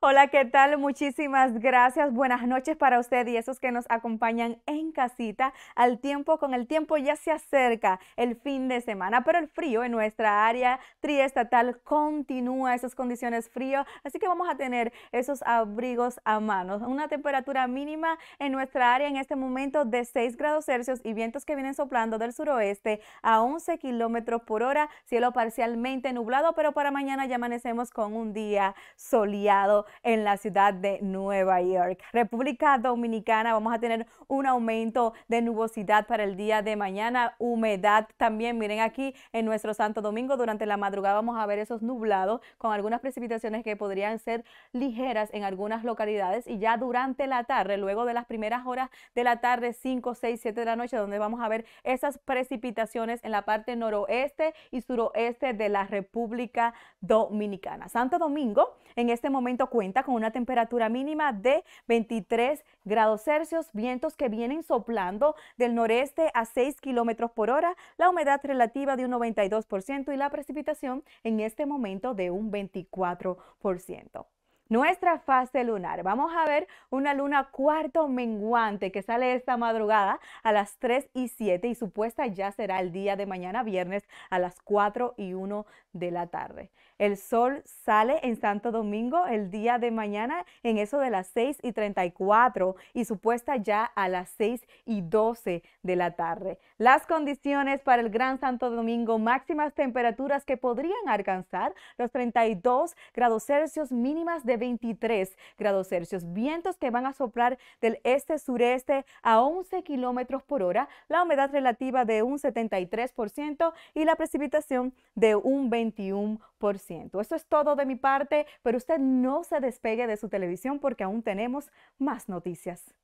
Hola, ¿qué tal? Muchísimas gracias. Buenas noches para usted y esos que nos acompañan en casita. Al tiempo, con el tiempo ya se acerca el fin de semana, pero el frío en nuestra área triestatal continúa, esas condiciones frío, así que vamos a tener esos abrigos a mano. Una temperatura mínima en nuestra área en este momento de 6 grados Celsius y vientos que vienen soplando del suroeste a 11 kilómetros por hora, cielo parcialmente nublado, pero para mañana ya amanecemos con un día soleado en la ciudad de Nueva York. República Dominicana, vamos a tener un aumento de nubosidad para el día de mañana, humedad también. Miren aquí en nuestro Santo Domingo, durante la madrugada vamos a ver esos nublados con algunas precipitaciones que podrían ser ligeras en algunas localidades y ya durante la tarde, luego de las primeras horas de la tarde, 5, 6, 7 de la noche, donde vamos a ver esas precipitaciones en la parte noroeste y suroeste de la República Dominicana. Santo Domingo, en este momento cuenta con una temperatura mínima de 23 grados Celsius, vientos que vienen soplando del noreste a 6 kilómetros por hora, la humedad relativa de un 92% y la precipitación en este momento de un 24% nuestra fase lunar. Vamos a ver una luna cuarto menguante que sale esta madrugada a las 3 y 7 y supuesta ya será el día de mañana viernes a las 4 y 1 de la tarde. El sol sale en Santo Domingo el día de mañana en eso de las 6 y 34 y supuesta ya a las 6 y 12 de la tarde. Las condiciones para el Gran Santo Domingo, máximas temperaturas que podrían alcanzar los 32 grados Celsius mínimas de 23 grados Celsius, vientos que van a soplar del este-sureste a 11 kilómetros por hora, la humedad relativa de un 73% y la precipitación de un 21%. Eso es todo de mi parte, pero usted no se despegue de su televisión porque aún tenemos más noticias.